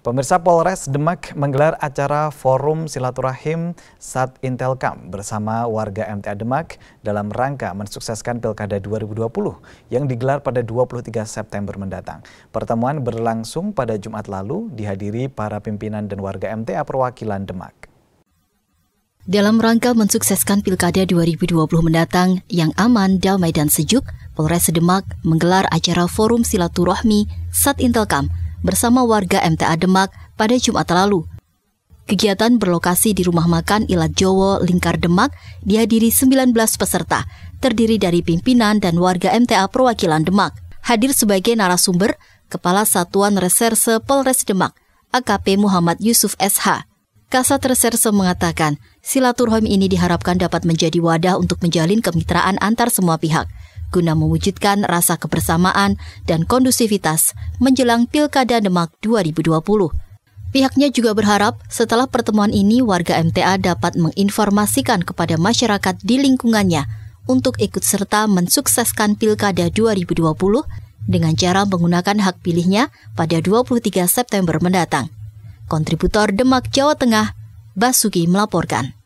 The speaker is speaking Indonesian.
Pemirsa Polres Demak menggelar acara Forum Silaturahim Sat Intelkam bersama warga MTA Demak dalam rangka mensukseskan Pilkada 2020 yang digelar pada 23 September mendatang. Pertemuan berlangsung pada Jumat lalu dihadiri para pimpinan dan warga MTA perwakilan Demak. Dalam rangka mensukseskan Pilkada 2020 mendatang yang aman, damai, dan sejuk, Polres Demak menggelar acara Forum Silaturahmi Sat Intelkam bersama warga MTA Demak pada Jumat lalu. Kegiatan berlokasi di rumah makan Ilat Jowo, Lingkar Demak, dihadiri 19 peserta, terdiri dari pimpinan dan warga MTA perwakilan Demak. Hadir sebagai narasumber, Kepala Satuan Reserse Polres Demak, AKP Muhammad Yusuf SH. Kasat Reserse mengatakan, silaturahmi ini diharapkan dapat menjadi wadah untuk menjalin kemitraan antar semua pihak – guna mewujudkan rasa kebersamaan dan kondusivitas menjelang Pilkada Demak 2020. Pihaknya juga berharap setelah pertemuan ini warga MTA dapat menginformasikan kepada masyarakat di lingkungannya untuk ikut serta mensukseskan Pilkada 2020 dengan cara menggunakan hak pilihnya pada 23 September mendatang. Kontributor Demak Jawa Tengah, Basuki melaporkan.